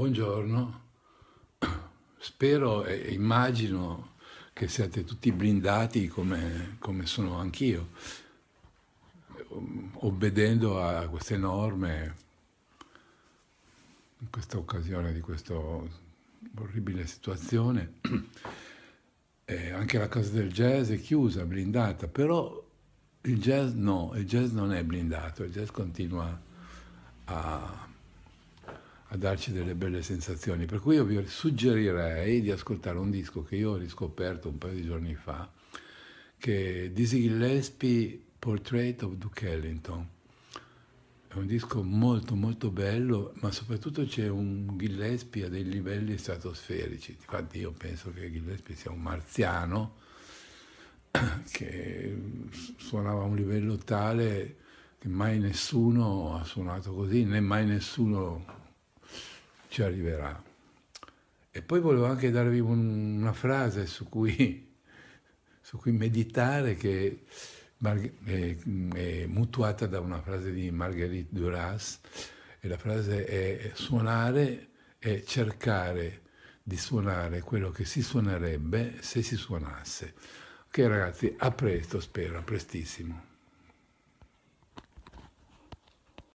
Buongiorno, spero e immagino che siate tutti blindati come, come sono anch'io, um, obbedendo a queste norme in questa occasione di questa orribile situazione. E anche la casa del jazz è chiusa, blindata, però il jazz no, il jazz non è blindato, il jazz continua a a darci delle belle sensazioni. Per cui io vi suggerirei di ascoltare un disco che io ho riscoperto un paio di giorni fa, che è Dizzy Gillespie Portrait of Duke Ellington. È un disco molto molto bello, ma soprattutto c'è un Gillespie a dei livelli stratosferici. Infatti io penso che Gillespie sia un marziano che suonava a un livello tale che mai nessuno ha suonato così, né mai nessuno ci arriverà. E poi volevo anche darvi un, una frase su cui, su cui meditare che è, è, mutuata da una frase di Marguerite Duras e la frase è suonare e cercare di suonare quello che si suonerebbe se si suonasse. Ok ragazzi, a presto spero, a prestissimo.